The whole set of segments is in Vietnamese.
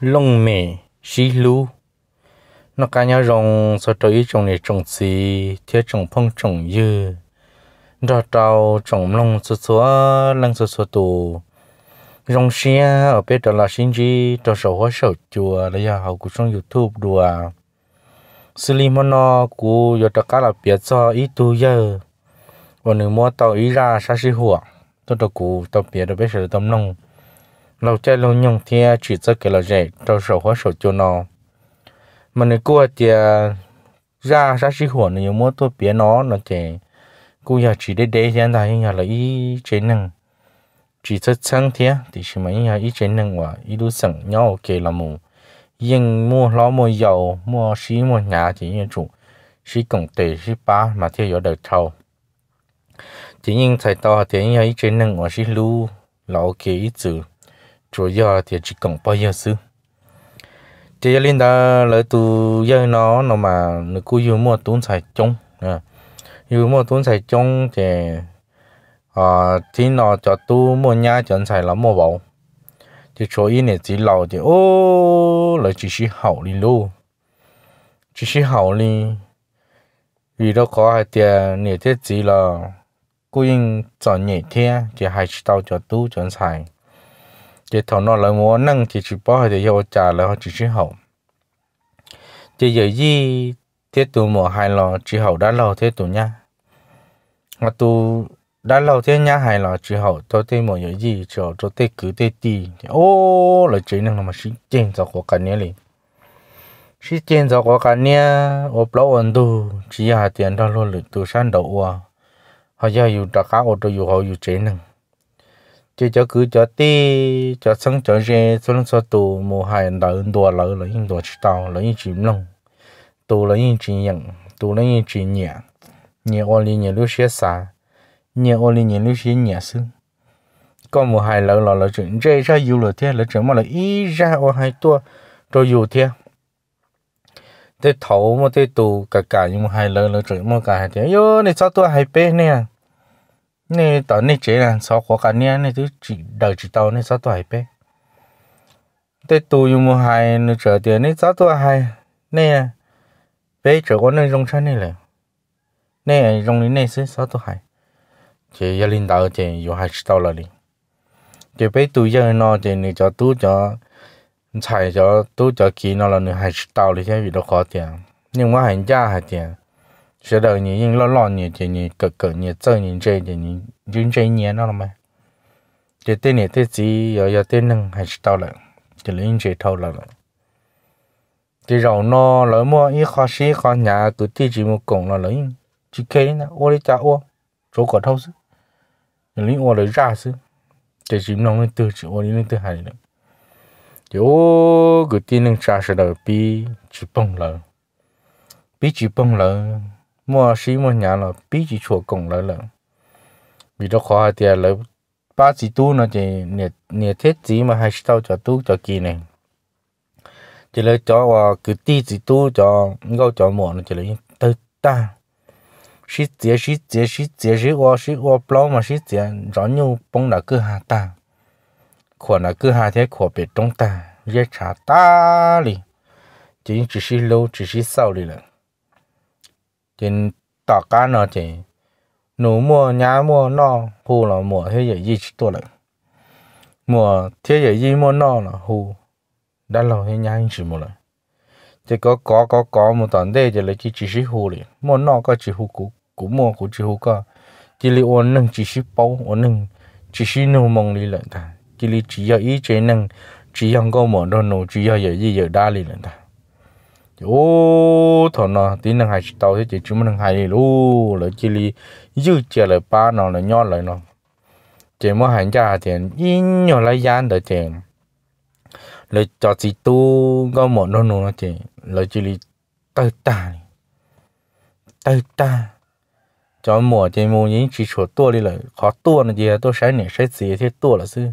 lông mẹ xí lú nó cá nhau rồng so trời trồng này trồng xì thiếu trồng phong trồng dư Đào trâu trồng lông số số lăng số số tù rồng xia ở bên đó là xin gì đó sầu hoa sầu chùa là giờ học của trong youtube đùa xử lý món nó cú giờ đó cá là biết cho ít tu giờ còn nếu mua tàu ý ra sao sĩ hùa tôi đó cú tàu biết đó bây giờ tầm nông lâu chơi lâu nhung thì chỉ cho cái là dễ cho sổ hóa sổ cho nó mà nếu cô thì à, ra ra sĩ hồn nhiều mua tôi biết nó nó thì cô giờ chỉ để để hiện tại nhà là ý chế năng chỉ cho sang thế thì chỉ mấy nhà ý chế năng và ý đủ sẵn nhau ok là mù yên mua lo mua dầu mua xí mua nhà chỉ như chủ xí cổng tề xí ba mà theo dõi đời trâu chỉ nhưng thầy to thì nhà ý chế năng và xí lưu là ok ý chữ chủ yếu thì chỉ cần bao nhiêu xứ chỉ linh đã lấy từ giờ nó nó mà nó cứ dùng mua tốn xài chung à dùng mua tốn xài chung thì à thì nó cho tu mua nhà chọn xài là mua bảo thì chỗ ý này chỉ lâu thì ô là chỉ là hậu đi luôn chỉ là hậu đi vì đó có hai tiền này thế chỉ là cố ý chọn nhẹ thế thì hai chỉ tao cho tu chọn xài chỉ thằng nó lại muốn nâng chỉ chỉ bỏ thì yêu trả lại họ chỉ chỉ hậu chỉ giờ gì thế tụ mở hai lò chỉ hậu đã lâu thế tụ nha mà tụ đã lâu thế nhá hai lò chỉ hậu tôi thấy mở giờ gì chỗ tôi thấy cứ thấy đi ô là chỉ năng mà chỉ chân cho của cả nhà liền chân trên cho của cả nhà ô lâu ổn tu chỉ hà tiền đó luôn lượt tu san đầu à họ giờ dù đặc cá ô tôi dù họ dù chế năng chỉ cho cứ cho tí cho sáng cho rẻ cho lúc cho tù mùa hai đợi đùa lỡ là yên đùa tàu là yên chỉ lông tù là yên chỉ nhận tù là yên chỉ nhẹ nhẹ ô li nhẹ lúc xé xa nhẹ ô li nhẹ lúc xé nhẹ xứ con mùa hai lỡ là là chuyện rẻ ra yêu là thế là chuyện mà là ý ra ô hai tua rồi yêu thế thế thấu mà thế tù cả cả nhưng mà hai lỡ là chuyện mà cả hai thế yo này sao tua hai bên nè nè tao nè chế là sao khó khăn nè nè thứ chỉ đời chỉ tao nè sao tuổi bé thế tôi một hai nè trở tiền nè sao tuổi hai nè bé trở con nè rong chân nè là nè rong nè sao tuổi hai chế gia linh tao chế dùng hai chỉ tao là đi chế bé tôi giờ nó chế cho tôi cho chạy cho tôi cho kia nó là nè hai chỉ tao thì sẽ bị nó khó tiền nhưng mà hành gia hai tiền 学到你因老老你这你各个你走你这的你认真年了吗？这对你对自己要要对能还是到了，就认真透了了。这绕呢，老么一花是一花伢，佮地址么讲了了，只开呢，我的家我做个偷事，你我的啥事，这是弄的对，是我的对还了。就佮地能啥事了，比只崩了，比只崩了。mua sĩ mua nhà là bí chỉ chùa cùng lại là vì đó khó tiền là ba chỉ tu nó chỉ nhiệt nhiệt thiết gì mà hay tao cho tu cho kỳ này chỉ là cho và cứ tí chỉ tu cho ngâu cho mua nó chỉ là tới ta sĩ tiền sĩ tiền sĩ tiền sĩ qua sĩ qua plau mà sĩ tiền rõ nhiều bông là cứ hà ta khổ là cứ hà thế khổ biệt trong ta dễ trả ta liền chỉ chỉ sĩ lâu chỉ sĩ sau liền trên tỏ cá nó chỉ nú mua nhá mua nó hù là mua thế giới gì tôi lại mua thế giới gì mua no là hù đã lâu thế nhá chỉ mua lại chỉ có có có có một tận đây chỉ là chỉ chỉ sĩ hù liền mua nó có chỉ hù cũ cũ mua cũ chỉ hù có chỉ là ôn nâng chỉ sĩ bao ôn nâng chỉ sĩ nô mong đi lại ta chỉ là chỉ có ý chế nâng chỉ yang có mỏ đâu nô chỉ có giờ gì giờ đa liền ta ô thọ nó tí năng hai tàu thế chị chúng mình hai lu là chỉ li dư chia lại ba nó là nhỏ lại nó chị mới hàng giá tiền in nhỏ lại gian được tiền lời cho chị tu có một nó nó chị lời chỉ li tay ta tay ta cho mùa chị mùa những chỉ chỗ tua đi lại khó tua nó gì à? tôi sáng nè sáng gì thì tua là sư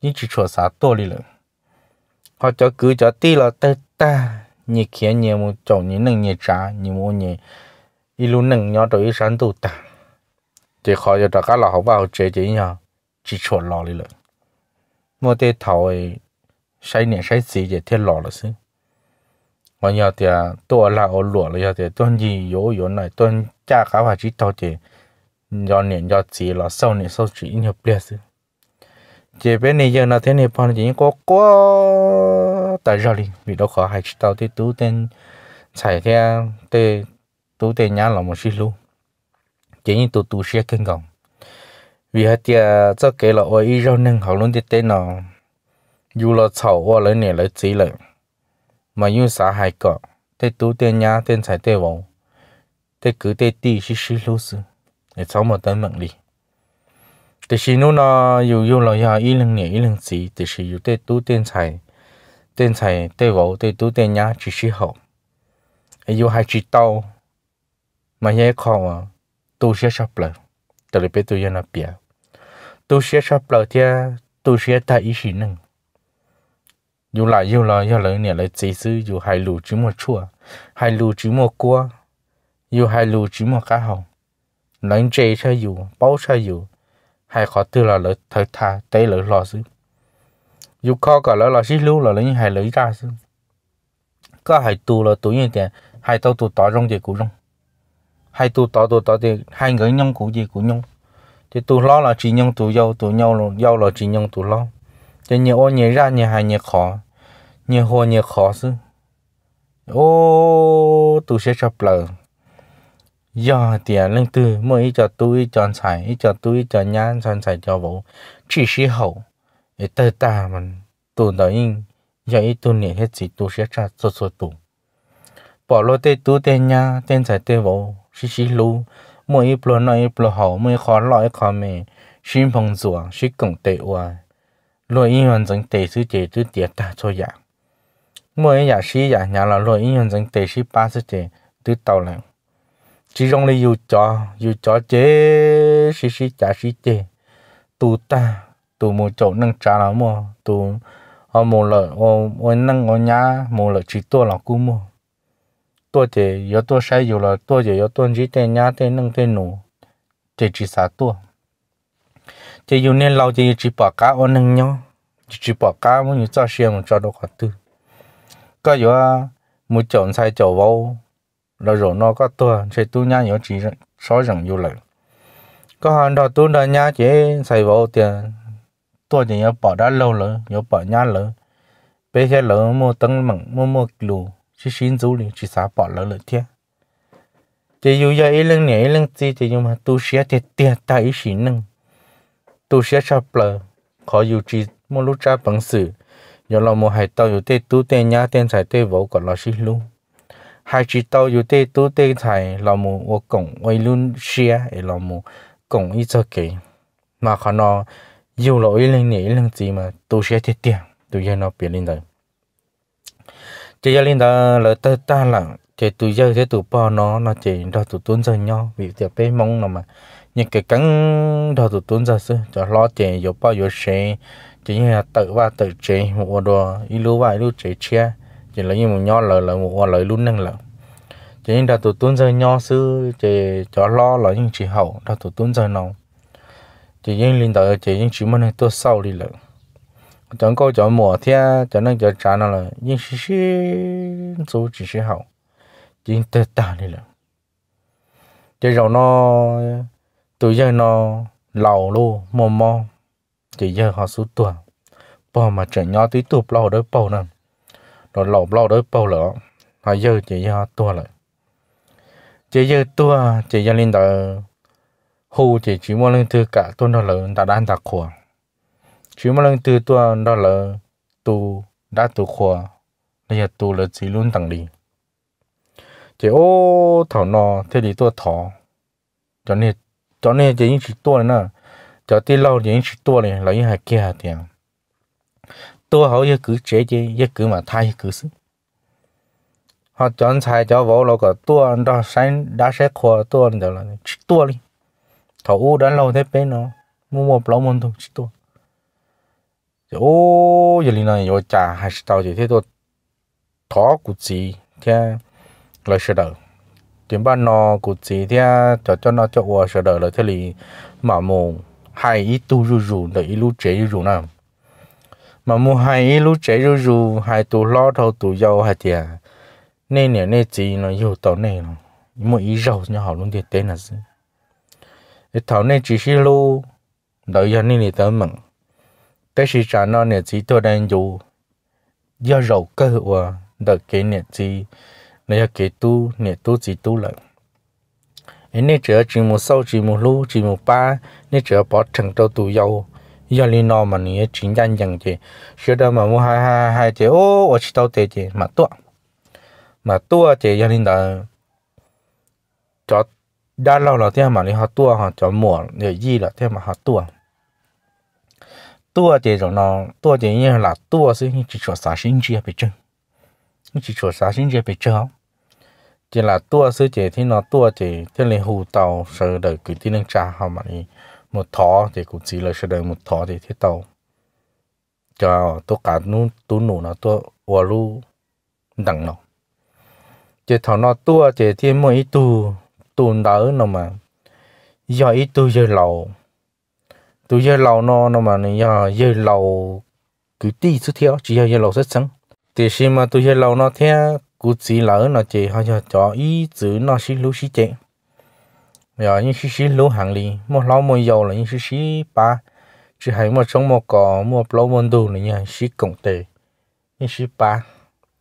những chỉ chỗ sáng tua đi lại họ cho cứ cho tí là tay ta nhị kia nhị mu chỗ nhị nâng nhị trả nhị mu nhị ít lúc nâng nhau rồi ít sáng tụ ta chỉ khó cho tất cả là học vào chế chế nhau chỉ chuẩn lo đi rồi mua tê thầu ấy sai nhẹ sai gì để thiết lo là xứ mà giờ thì tôi là ở lúa là giờ thì tôi gì yếu yếu này tôi cha cả và chỉ tao thì giờ nhẹ giờ gì là sau nhẹ sau chỉ nhập liệt xứ chỉ bên này giờ nó thế này phần chỉ có có tại giờ đi vì đâu khó hay tao thấy tú tên chạy cái tê tú tên nhá là một xí lu chỉ như tú tú xe kinh gồng vì hết giờ cho kể là ôi ý rau nâng họ luôn thì tên nào dù là chậu ô lấy nè lấy chỉ lại mà như xã hai cọ tê tú tên nhá tên chạy tê vào tê cứ tê tì xí xí lu sư để cháu mà tới mặn đi thế xin nó yêu yêu là ya ý lưng nhẹ ý lưng gì thì xin yêu tê tú tên chạy tên thầy tê gỗ tê tú tê nhá chỉ sĩ hậu ai yêu hai chỉ tàu mà nhé khó tu sẽ sắp lờ từ lúc bé tôi yên là bia tu sẽ sắp lờ thì tu sẽ ta ý sĩ nâng dù là dù là dù là nè là chỉ sư dù hai lù chỉ một chua hai lù chỉ một cua dù hai lù chỉ một cá hồng lớn chơi chơi dù bao chơi dù hai khó tư là lỡ thật thà tay lỡ lo dữ dù khó cả là là xí lưu là lấy hai lấy ra xíu có hai tu là tuổi như thế hai tao tu tỏ rong gì cũng rong hai tu tỏ hai người nhông cũng gì cũng nhông thì tu lo là chỉ nhông tu dâu tu nhau là dâu là chỉ nhông tu lo thì nhiều ô nhiều ra nhiều hai nhiều khó nhiều hồ nhiều khó xứ ô tu sẽ chập lờ do tiền lên từ mỗi cho tôi chọn xài cho tôi chọn nhan chọn xài cho bố chỉ sĩ 也带大们都老因要一多年还几多些啥做做多，保罗带多带伢带在带我是是路，每一步那一步好，每考那一考没，新朋友是共带我，罗因完整带是带都带大做样，每一日是日伢了罗因完整带是八十带都到了，其中的有家有家这是是家是这，多大。tụ mù chỗ nâng trả là mua tụ họ mù lợ ô ô nâng ô nhá mù lợ chỉ tua là cú mua tua thì yếu tua sai yếu là tua thì yếu tua chỉ tên nhá tên nâng tên nổ thì chỉ xả tua thì yếu nên lâu thì chỉ bỏ cá ô nâng nhau chỉ bỏ cá muốn như cho xem một cho đồ khó tư có yếu mù chỗ sai chỗ vô là rồi nó có tua thì tu nhá yếu chỉ số rằng yếu lợ có hàng đó tu là nhá chỉ xài vô tiền ตัวเนี่ยป่อได้ lâu เลย有ป่อญาเลยไปแค่เลยมัวตั้งมั่งมัวมัวลูชิชินจูเลยชิสาป่อเลยเลยเทียจะอยู่ยาอีเรื่องเนี่ยอีเรื่องจีจะอยู่มาตัวเสียเตียเตียตายอีสินหนึ่งตัวเสียชอบเปล่าขออยู่จีมัวรู้จ้าปังสื่อ有老母还到有对都对伢对才对我个老师路，还知道有对都对才老母我讲为论些，老母讲一只给，那可能。dù lỗ ý lên nhỉ lên gì mà tôi sẽ thiết tiền tôi sẽ nó biến lên đấy chỉ là lên đó là ta ta là chỉ tôi giờ thế tụi bò nó nó chỉ đó tụi tuấn giờ nhau vì tiệp bé mong nó mà những cái cắn đó tụi tuấn giờ xưa cho lo chỉ giờ bao giờ sẽ chỉ như là tự và tự chế một đồ ý lưu vài lưu chế chia chỉ lấy như một nho lời là một lời luôn năng lượng chỉ như là tụi tuấn giờ nhau xưa chỉ cho lo là những chỉ hậu đó tụi tuấn giờ nào chỉ riêng linh đạo chỉ riêng chúng muốn này tôi sau đi rồi chẳng có chỗ mùa thiên cho nên giờ trả nó rồi, nhưng xí xí chú chỉ xí hậu chỉ tê ta đi rồi chỉ rồi nó tự giờ nó lầu luôn mò mò chỉ giờ họ số tuổi, bao mà chẳng nhỏ tí tuổi lâu đỡ bao nè rồi lầu lâu đỡ bao lỡ họ giờ chỉ giờ tuổi rồi, chỉ giờ tuổi chỉ giờ linh đạo hồ chỉ chỉ một lên từ cả tuần đó lớn đã đang đặt khóa chỉ một lên từ tuần đó lớn tu đã tu khóa bây giờ tu là chỉ luôn tặng đi chỉ ô thảo nọ thế thì tôi thọ cho nên cho nên chỉ những chỉ tôi nữa cho tí lâu chỉ chỉ tôi này là những hạt kia tiền tôi hầu như cứ chế chế như cứ mà thay cứ sức họ chọn sai cho vô lo cái tôi đó sáng đã sẽ khóa tôi đó là chỉ tôi đi thầu u đã lâu thế bên nó mua một lâu một thùng chỉ tôi ô giờ này rồi trả hai sáu tàu thế tôi thó cụ gì thế là sơ đầu tiền ban nó cụ gì thế cho cho nó cho qua sơ đầu là thế lì mà mù hai tu rù rù để ít lúc chế rù nào mà mù hai ít lúc chế rù rù hai tu lo thâu tu dâu hai tiền nên nè nên gì nó yêu tàu này nó mỗi ít dầu nhau họ luôn tiền tên là gì thì thảo này chỉ xí lô, đợi giờ này thì tớ mừng cái xí trả nó này chỉ tôi đang dù do rầu cơ hội à, đợi cái này chỉ này cái tu này tu chỉ tu lại anh này chỉ chỉ một sau chỉ một lu chỉ một ba này chỉ bỏ thằng đâu tu yêu, giờ lên nó mà này chỉ nhanh dần chứ sửa đó mà mua hai hai hai chứ ô ở chỉ tao tê chứ mà tua mà tua chứ giờ lên đó cho ด้านเราเราเที่ยมาในหัวตัวหัวจอมหมวกเดี๋ยวยี่เราเที่ยมาหัวตัวตัวเจจงเราตัวเจเนี่ยหลักตัวซึ่งจิตชัวสาชินเจียไปจังจิตชัวสาชินเจียไปเจ้าเจหลักตัวซึ่งเจที่เราตัวเจที่เลยหูเตาเสด็จกุที่นั่งจ้าเขามานี่ một thó thì cũng chỉ là sẽ đợi một thó thì thế tàu cho tôi cả nu tu nụ nó tôi ua lu đằng nó chỉ thọ nó tua chỉ thiên mỗi tu tu đỡ nó mà do ít tôi dơ lâu tôi dơ lâu nó nó mà giờ dơ lâu cứ đi chút theo chỉ do dơ lâu rất sẵn thì khi mà tôi dơ lâu nó theo cứ chỉ lỡ nó chỉ họ cho cho ý chữ nó xí lú xí chạy giờ những xí xí lú hàng li một lâu một dầu là những xí xí ba chỉ hay một trong một cỏ một lâu một đủ là những xí cổng tệ những xí ba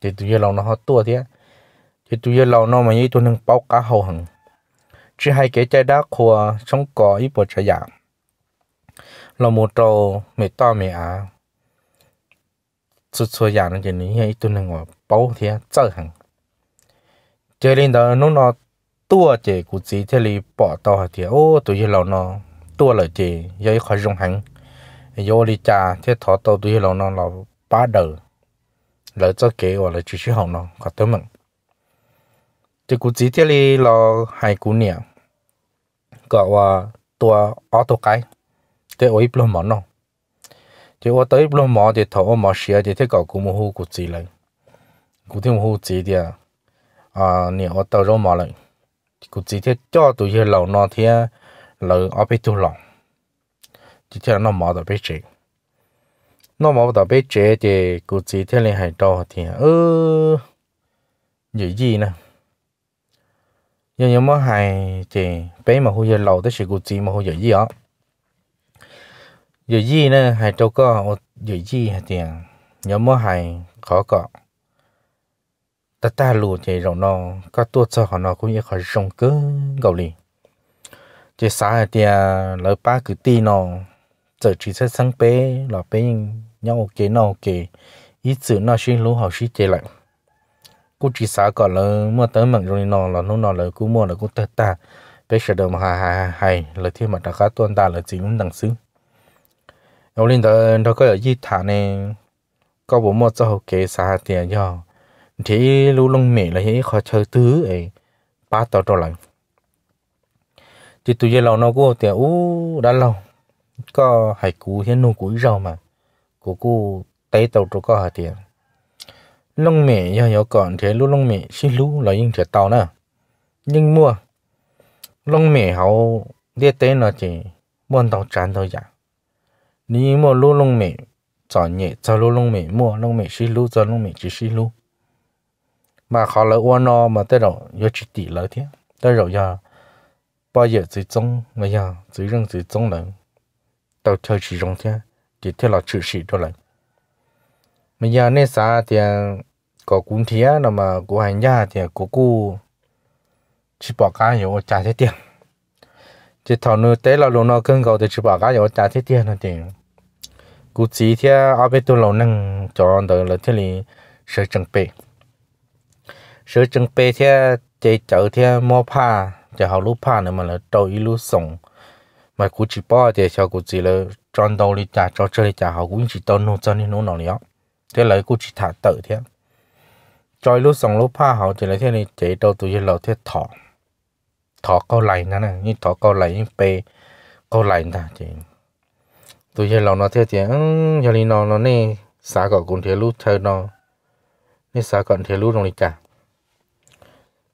thì tôi dơ lâu nó họ tua thế thì tôi dơ lâu nó mà như tôi nâng bao cá hầu hằng chỉ hay kể trái đá khua sống cỏ ít bộ trái dạng là một trâu mẹ to mẹ à chút xua dạng nó chỉ ní hay tôi nên ngồi bấu thì chơi hàng chơi lên đó nó nó tua chế, cụ chỉ thế li bỏ to thì ô tôi yêu lâu nó tua lại chế, giờ khỏi dùng hàng giờ đi cha thế thọ tàu tôi yêu lâu nó là ba đời lợi cho kế hoặc là chỉ chỉ hỏng nó khỏi tới mừng thì cụ chỉ thế li là hai cụ niệm gọi là tua auto cái thế ôi blo mỏ nó thì ô tới blo mỏ thì thầu mỏ xia thì thế gọi cũng mua hú cũng gì lại cũng thêm hú gì thì à, à nè ô tàu rồi mỏ lại cũng chỉ thế cho tụi giờ lầu à, nó thì lầu ở bên tu lòng chỉ thế nó mỏ ở bên chị nó mỏ ở bên chị thì cũng chỉ thế liên hệ cho thì ơ gì gì nè nhưng nhưng mà hay thì bé mà hồi giờ lâu tới sự cố gì mà hồi giờ gì á giờ gì nữa hay đâu có giờ gì hay tiền à? nhưng mà hay khó có ta ta lù thì rồi nó có tua cho họ nó cũng như khỏi rong cứ gầu lì chỉ xa tiền, lỡ ba cứ ti nó giờ chỉ sẽ sang bé là bé nhau ok nào ok ít sự nó xin lũ họ xin chơi lại cú chỉ xã còn là mua tới mặn rồi nọ là nó nọ là cú mua là cú tết ta bây giờ đầu mà hà hà hay là thiên mà đã cá tuân ta là chỉ muốn đằng xứ ông linh đó đó có ở di thả này có bộ mua cho học kế xã tiền do thế lũ lông mẹ là thế khó chơi thứ ấy ba tàu trở lại thì tụi giờ lâu nó cũng tiền u đã lâu có hải cú thế nô cú rau mà cú cú tay tàu cho có hạt tiền lông mẹ giờ giờ còn thế lú lông mẹ xin lú là những thiệt tàu nữa nhưng mua lông mẹ họ đi tới nó chỉ muốn tàu chán thôi dạ ní mua lú lông mẹ cho nhẹ cho lú lông mẹ mua lông mẹ xin lú cho lông mẹ chỉ xin lú mà họ lại uo nó mà tới rồi giờ chỉ tỷ lại thế tới rồi giờ bao giờ chỉ trông mà giờ chỉ rừng chỉ trông lại tàu theo chỉ rong thế thì theo là chữ sĩ thôi lại bây giờ nên sao thì có cũng thế nào mà của hành gia thì của cô chỉ bỏ cá nhiều trả thế tiền chỉ thầu nữa tế là luôn nó cưng cầu thì chỉ bỏ cá nhiều trả thế tiền là tiền cô chỉ thế ở bên tôi lâu năng cho đỡ là thế này sửa chừng bê sửa chừng bê thế chế chở thế mua pha chế học lúc pha nữa mà là đầu ý lúc sống mà cô chỉ bỏ thì sao cô chỉ là tròn đầu đi trả cho chơi trả học cũng chỉ tao nô cho nên nô nào nhá thế lấy cô chỉ thả tự thế trôi lúc xong lúc pha họ chỉ là thế này chỉ đâu tụi giờ lầu thế thọ thọ câu lầy nè nè như thọ câu lầy như pe câu lầy nè chị tụi giờ nó thế chị ừm giờ đi nó nó nè xã gọi cũng thế lúc chơi nó nè xã gọi thế lúc nó đi cả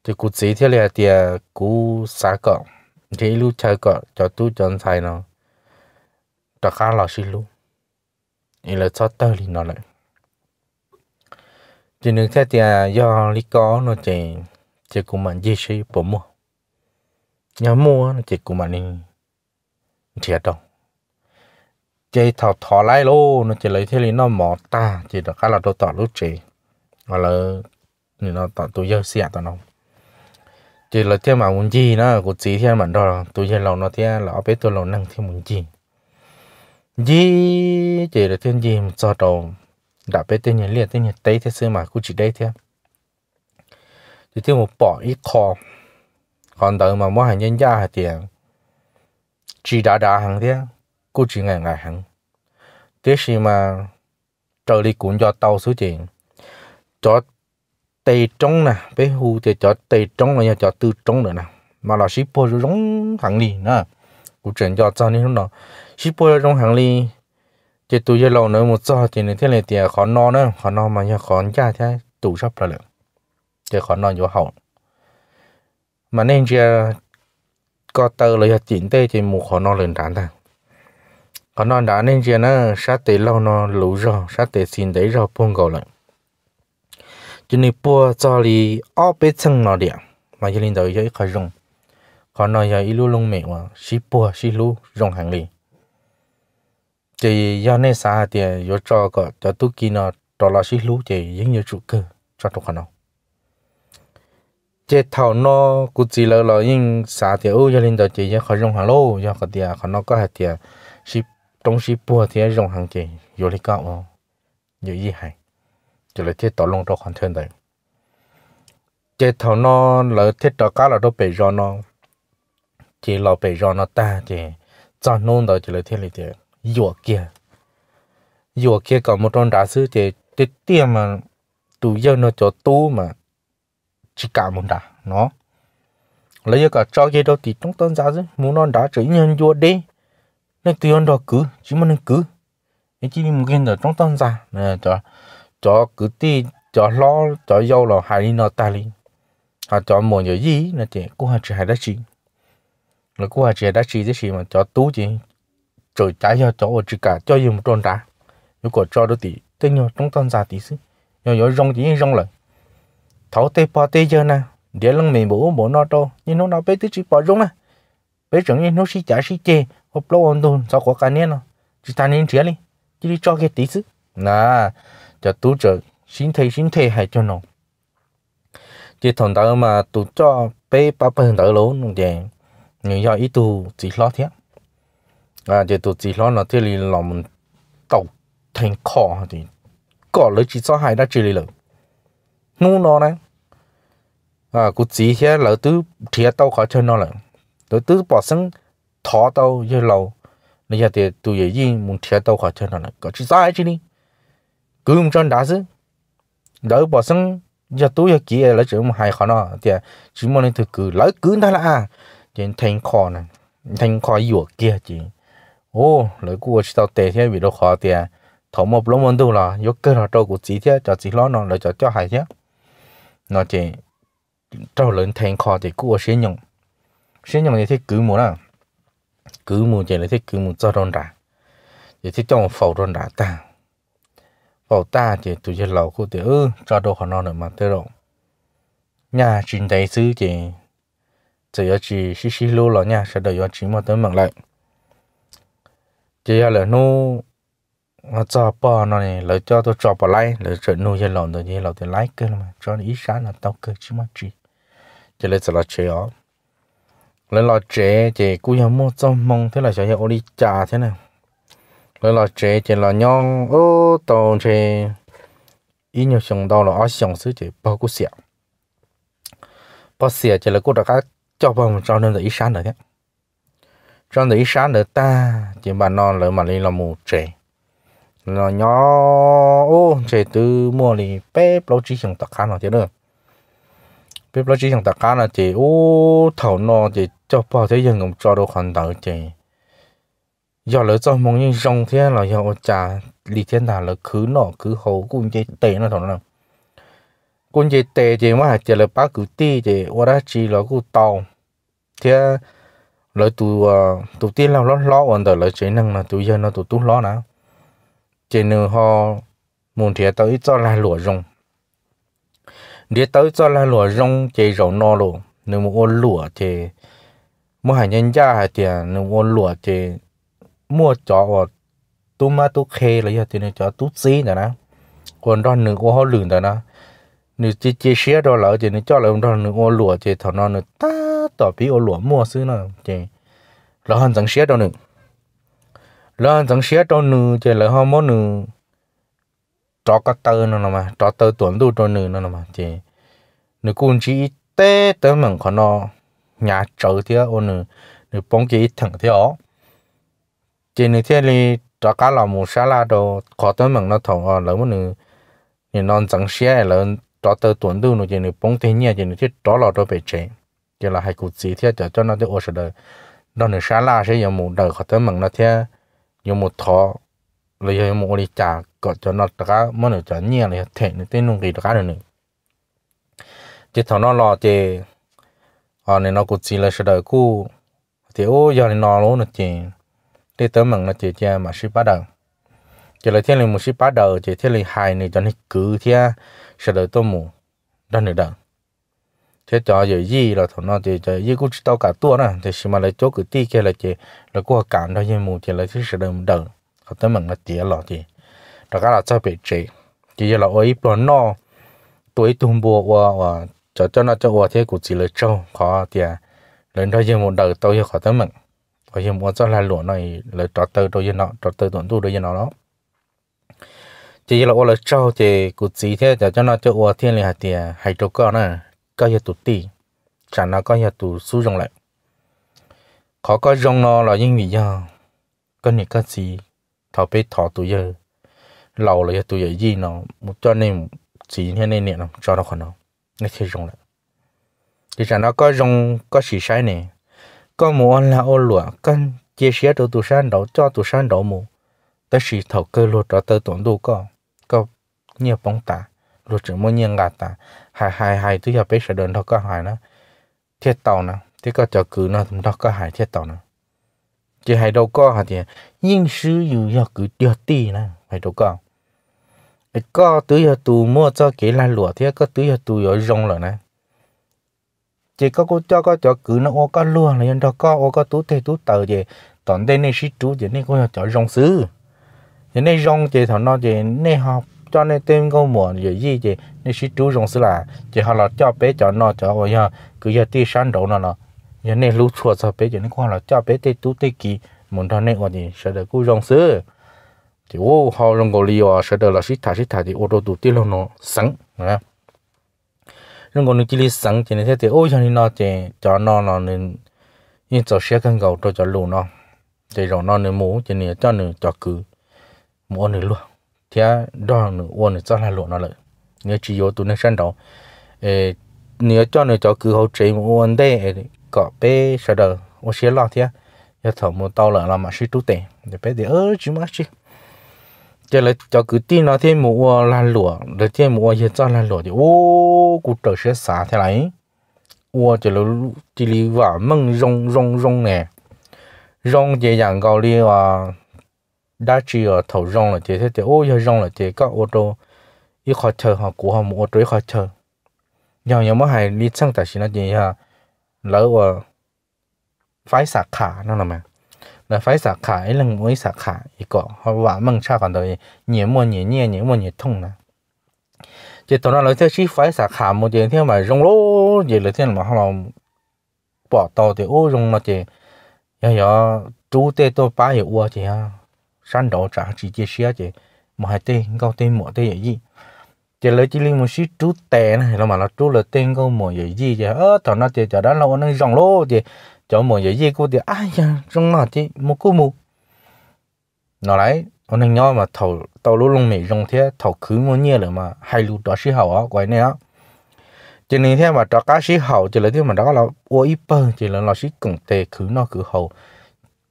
thì cụ chỉ thế là thì cụ xã gọi thế lúc chơi gọi cho tụi chân xài nó cho khá là xin lúc ý là cho tới thì nó lại chỉ nước thế thì à, do lý có nó chỉ chỉ cùng mình duy trì bộ mua nhà mua nó chỉ của mình thiệt đâu chỉ thọ thọ lại lô nó chỉ lấy thế lý nó mỏ ta chỉ được cái là đồ tỏ lúc chỉ hoặc là nó tỏ tôi giờ xịt tao nó chỉ là thế mà muốn gì nó cũng chỉ thế mà đó tôi giờ lâu nó thế à, là biết tôi lâu năng thế muốn gì gì chỉ là thiên gì cho đầu đã bé tên nhỉ liệt tên nhỉ tây thế xưa mà cũng chỉ đây thế thì tiêu một bỏ ít kho còn đợi mà mua hàng nhân gia hàng tiền chỉ đã đã hàng thế cũng chỉ ngày ngày hàng thế thì mà trời đi cũng cho tàu số tiền cho tây trống nè bé hu thì cho tây trống là cho tư trống nữa nè mà là ship bôi rồi hàng lì nè cũng chuyển cho cho nên nó ship bôi rồi hàng lì chỉ tụi giờ lâu nữa một giờ thì nên thế này thì khó no nữa khó no mà nhà khó cha thế tụ sắp là được chỉ khó no vô hậu mà nên chỉ có tờ là chỉnh tê thì một khó no lên đàn ta khó no đã nên chỉ nó sát tế lâu nó lũ rồi sát tế xin đấy rồi buông cầu lại cho nên bua cho đi ở bên chân nó đi mà cho nên đầu giờ khó dùng khó no giờ ít luôn luôn mà xí bua xí lú dùng hàng liền thì do nên xa thì do cho có cho tôi kia nó cho là xí lú thì dính như trụ cơ cho tôi khoan nào chế thầu nó cứ chỉ là là những xa thì ô cho nên đó chỉ do khỏi rong hàng lô do cái tiền khỏi nó có hạt tiền ship trong ship bùa thì rong hàng chỉ vô lý cao không như gì hay chỉ là thiết tỏ lông cho khoản thân đấy chế thầu nó là thiết tỏ cá là đâu bể do nó chỉ là bể do nó ta chỉ cho nôn đó chỉ là thiết lý tiền dùa kia dùa kia có một con đá sư chế tiết tiêm mà tù giờ nó cho tu mà chỉ cả một đá nó lấy giờ cả cho cái đó thì trong tôi giá chứ muốn non đá trở nhân vô đi nên tùy đó cứ chỉ mà nên cứ nên chỉ một cái nữa chúng tôi giá nè cho cho cứ ti cho lo cho dâu là hài nó ta đi họ cho một giờ gì là chỉ cũng hà chị hai đá chị là cũng hà chị đá chị chứ chị mà cho tú chỉ trời trái cho chỗ chỉ cả cho dùng trôn ra nếu có cho được thì tên nhau trong tâm ra tí xí nhau nhau rong chỉ rong lại thấu tê bỏ tê giờ nè để lăng mình bố bố nó đâu nhưng nó nó bé tí chỉ bỏ rong nè bé chẳng như nó xí trả xí chê hộp lâu ổn đồn sao có cả nè nó chỉ ta nên chia đi chỉ đi cho cái tí xí nà cho tú chờ xin thầy xin thầy hay cho nó chỉ thằng tao mà tụ cho bé ba phần tao lố nông chè nhưng do ý tu chỉ lo thiệt à giờ tụi chị lo nó thế thì làm tàu thành cỏ thì cỏ lấy chỉ cho hai đã chỉ lấy nu nó này à cụ chỉ thế là tứ thiệt tàu khỏi chơi nó là rồi tứ bỏ sang thọ tàu giờ lâu bây giờ thì tụi giờ gì muốn thiệt tàu khỏi nó là có chỉ sai chứ đi cứ không cho đá chứ đỡ bỏ sang giờ tụi giờ kia lấy chữ hai khó nó thì chỉ muốn nên thực cứ lấy cứ đó là thành cỏ này thành cỏ dừa kia chỉ ô lỡ cua chỉ tao tệ thế bị đâu tiền thầu một lỗ môn đâu là yếu cơ là trâu của chỉ thế cho chỉ lo nó là cho cho hại thế nó chỉ trâu lớn thành khó thì cua sẽ thì thế cứ muốn à cứ là thế cứ cho đòn ra thì thế trong phẩu đòn ra ta phẩu ta thì tụi chơi lẩu của thì ư ừ, cho đồ khó nó nữa mà thế nhà chính đại sứ thì chỉ chỉ chỉ xí xí lô là nhà sẽ đợi chỉ mà tới mặn lại chỉ là nu cho bò nó này lấy cho tôi cho bò lấy lấy cho nu cho lợn tôi như lợn tôi lấy cái mà cho ít sáng là tao cơ chứ mà chỉ, chỉ lấy cho là chế ó lấy là chế chỉ cú nhà mua cho mong thế là cho nhà ô đi trà thế này lấy nó chế chỉ là nhon ô tàu chế ý nhiều sống đâu là ở sống xứ chỉ bao cú sẹo, bao sẹo chỉ là cú đã cá cho bò một cho nên là ý sáng rồi thế trong đấy sáng nữa ta chỉ bà non lỡ mà đi làm mù trẻ nó nhỏ ô trẻ từ mua thì bé lâu chỉ chẳng tạc khăn nó chứ nữa bếp lâu chỉ chẳng tạc khăn là chị ô thầu nó chị cho bao thế dân cũng cho đồ khoản tờ chị giờ lỡ cho mong như rong thế là giờ trả lý thiên đà là cứ nọ cứ hầu cũng chị tệ nó thầu nào, cũng chị tệ chị mà chị là bác cứ ti chị ở đó chỉ là cứ tàu thế lời tụ ờ, tụ tiên là lo lo còn đời lời chế năng là tụ giờ nó tụ tụ lo nào chế nữ họ muốn thiệt tới cho là lụa rong để tới cho là lụa rong chế rau no lụ nếu mua lụa chế mua hàng nhân gia hay tiền nếu mua lụa chế mua chó và tu ma tu khê là giờ thì nó chó tu xí nữa nè còn đó nữ của họ lường đó nè nếu chỉ chỉ xe đó lỡ chỉ nên cho là ông đó nó ô lụa thì thằng nó nó ta tỏ bị ô lụa mua xứ nó chỉ lỡ hàng chẳng xe đó nữa lỡ hàng chẳng xe đó nữa chỉ lỡ hơn mua nữa cho cái tờ nó mà cho tờ tuần đủ cho nữa nó mà chỉ nếu cũng chỉ té tới mình còn nó nhà trở thì ô nữa nó bóng chỉ thẳng thì ó chỉ nó thế này cho cái là một xá là đồ khó tới mình nó thằng ờ, lỡ món nữa thì nó chẳng xe lỡ đó tờ tuần đâu nó chỉ nó bóng thế nhẹ chỉ nó chỉ đó lọ đó về chế chỉ là hai cụ gì thế cho cho nó để ô sơ đời đó là sáng la sẽ có một đời khó tới mừng nó thế có một thọ rồi có một đi trả có cho nó tất cả mỗi nó cho nhẹ là thể nó tên nông kỳ tất cả được nữa chỉ thằng nó lo chỉ à ờ, này nó cụ gì là sơ đời cụ thì ô giờ này nó luôn nó chỉ để tới mừng nó chỉ cho mà suy bắt đầu chỉ là thiên lý một ship bắt đầu chỉ thiên lý hai này cho nên cứ thế sẽ đợi tôi mù đó nữa đó thế cho giờ gì là thằng nó thì giờ gì cũng chỉ tao cả tua nè thì xem mà lấy chỗ cái ti kia là chỉ là cô cảm đó như mù thì là thứ sẽ đợi một đợt họ tới mình là tiền rồi thì đó cái là cho bị trị chỉ là ôi bỏ nó tuổi tung bùa và và cho cho nó cho và thế cũng chỉ là trâu khó thì lên thôi như một đời tôi yêu khó tới mình và gì muốn cho là lụa này là trò tơ tôi như nó trò tơ tuần tu tôi như nó đó chỉ là ô là cho chỉ cụ chỉ thế cho cho nó cho ô thiên liền hạt tiền hay chỗ con nữa có giờ tụt tì chẳng nó có giờ tụt su rong lại khó có rong nó là những lý do con này có gì thọ bé thọ tụi giờ lâu là tụi giờ gì nó một cho nên chỉ thế nên nè nó cho nó còn nó nó thế rong lại thì chẳng nó có rong có sử sai nè có mù ăn là ô lụa con chia sẻ đồ tụi san đầu cho tụi san đầu mù tới xì thầu cơ lụa cho tới tuần đủ con nhiều bóng ta luật chỉ mỗi nhiên gạt ta hai hai hai thứ giờ bé sẽ đơn đó có hai nó thiết tàu nè thế có chờ cứ nó đó có hai thiết tàu nè chỉ hai đâu có hả thì nhưng sư yêu giờ cứ điều tì nè phải đâu có có tứ giờ tù mua cho cái là luật, thế có tứ giờ tù rồi rong rồi nè chỉ có cô cho có cho cứ nó ô có luôn là nhân đó có ô có tú thế tú tờ gì toàn đây này sĩ chú gì này cô cho rong xứ gì này rong thì thằng nó gì này học cho nên tên câu mùa giờ gì chị nên chỉ chú rồng xí là chị họ là cho bé cho nó cho rồi giờ cứ giờ tê sáng đầu nó nó giờ nên lúc chùa cho bé giờ nên qua là cho bé tê tú tê kỳ muốn cho này còn gì sợ được cú rồng xí thì ô họ rồng gò li à sợ được là xí thả xí thả thì ô tô tụt tê lâu nó sẵn nè rồng gò nó chỉ li sẵn chị nên thế thì ôi cho nên nó chị cho nó nó nên nhưng cho xe cần cầu cho cho lù nó thì rồi nó nên mũ cho nên cho nên cho cứ mũ nó luôn thế đó nữa uốn cho là lộn nó lợi nếu chỉ yếu tụi nó sang đó nếu cho nó cho cứ hỗ trợ một uốn đây có bé sao đó ô xe lo thế giờ thở một tàu là làm mà sĩ tụt tệ để bé thì ơ chứ mà chứ cho là cho cứ tin nó thêm một là lụa để thêm một giờ cho là lụa thì ô cụ trở sẽ xả thế này ô cho là chỉ lý vào mông rong rong rong nè rong dễ dàng gọi là đã chỉ ở thầu rong là thế thế ô giờ rong là thế các ô tô ít khó chờ họ của họ một ô tô ít khó chờ nhau nhau mới hay đi sang tài xế nó gì ha lỡ ở phái sạc khả nó là mà là phái sạc khả ấy là mỗi sạc khả ý có họ vả mừng cha còn đời nhẹ mua nhẹ nhẹ nhẹ mua nhẹ thông nè chỉ tối nay lấy theo chỉ phái sạc khả một tiền theo mà rong lố gì lấy theo mà họ làm bỏ tàu thì ô rong nó chỉ giờ giờ chú tê tôi ba hiểu ua chị ha 山岛炸直接写着，冇系对高对冇对嘢意。这来这里冇是煮蛋呢，老嘛老煮了蛋个冇嘢意的，呃，到那点就咱老能上咯的，就冇嘢意个的，哎呀，中那的冇个冇，拿来我那鸟嘛头头路弄没用天，头去冇捏了嘛，还路多时候啊，怪那样。cho nên thế mà đó cá sĩ hậu chỉ là thế mà đó là ôi bơ chỉ là nó sĩ cùng tề khứ nó khứ hậu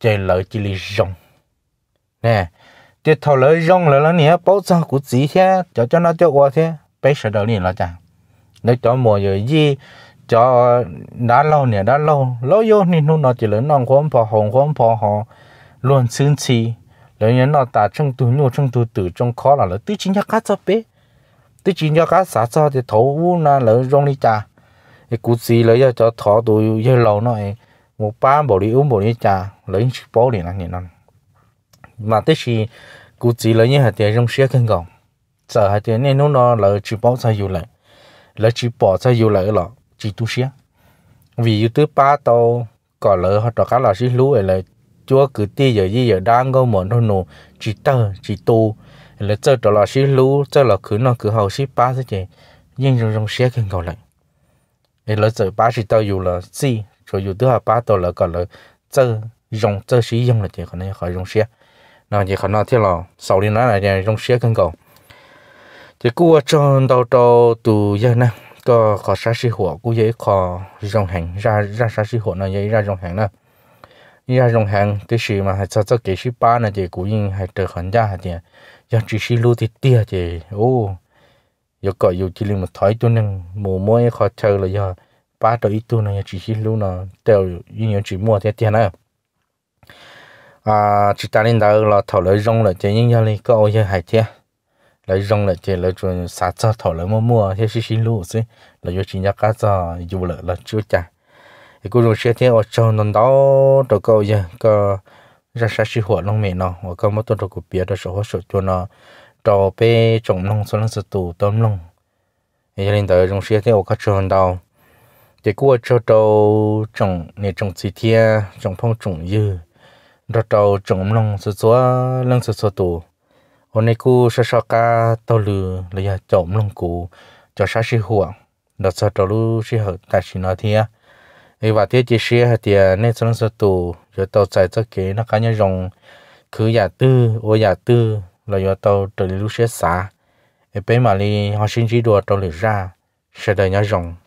chỉ là chỉ là rồng nè thì thầu lỡ rong lỡ lỡ nè bảo sao cũng chỉ thế cho cho nó cho qua thế bây giờ đâu nè là chẳng nếu cho mùa rồi gì cho đã lâu nè đã lâu lâu vô nè nó nó chỉ lớn non khóm phò hồng khóm phò họ luôn xứng chi lỡ nhớ nó ta trong tu nhu trong tu tử trong khó là lỡ tứ chính cho cá cho bé tứ chính cho cá xả cho thì thầu u na lỡ rong đi chả cái cũng gì lỡ cho thọ tụi dây lâu nó một ba bộ đi uống bộ đi chả lấy bó đi nè nè mà tới khi cụ chỉ lấy như hạt tiền trong xe cân gọn giờ hạt tiền nên nó là chỉ bỏ ra dù lại là chỉ bỏ ra dù lại là chỉ tu xe vì yếu thứ ba tàu có lỡ họ trò cá là xí lú là chúa cứ ti giờ gì giờ đang có một thôi nụ chỉ tơ chỉ tu là chơi trò là xí lú chơi là cứ nó cứ hầu xí ba thế chị nhưng trong trong xe cân gọn lại thì là chơi ba chỉ tàu dù là gì rồi dù thứ ba tàu là còn là chơi dùng chơi xí dùng là chị có này khỏi dùng xe nó khả năng thiết là sau đi nó là trong xe cần cầu chỉ cua trong đầu đầu tù giờ nè có có sát sĩ hộ cú giấy có dòng hàng ra ra sát sĩ hộ nó giấy ra dòng hàng nè ra dòng hàng cái gì mà hay cho cho cái sĩ ba nè chỉ cú nhìn hay trở khẩn ra hay chỉ giờ chỉ sĩ lưu thì ô giờ có dù chỉ liên một thói tu nè mồ môi khó chơi là giờ ba tới tu nè chỉ sĩ lưu nó đều như chỉ mua thế tiền nè à chỉ ta lên đầu là thầu lấy rong là chỉ những cái này có cái hải thế lấy rong là chỉ lấy chuyện sát cho thầu lấy mua mua thế xí xí lũ xí là do chỉ nhà cá cho dù là là chưa trả thì cô rồi xe thế ở cho nó đó rồi có cái có ra sát xí hoạt nông mẹ nó và có một tuần rồi cũng biết được số số cho nó trò bê trồng nông số lượng sự tụ tôm nông thì lên đầu trong xe thế ở các trường đầu thì cô cho trâu trồng này trồng xí thế trồng phong trồng dừa đó trâu trồng lông sơ xóa lông sơ xóa tù hôm nay cô sẽ sao ca tao lừa là giờ trồng lông cụ cho sát sĩ hùa đó sao trâu lu sĩ hợp tại sĩ nói thế ấy và thế chỉ sĩ hay tiền nên sơ lông sơ tù giờ tao chạy cho kế nó cá nhân rồng cứ giả tư ô giả tư là giờ tàu trở lưu sĩ xả ấy bên mà đi họ sinh chỉ đùa tao lừa ra sẽ đời nhớ rồng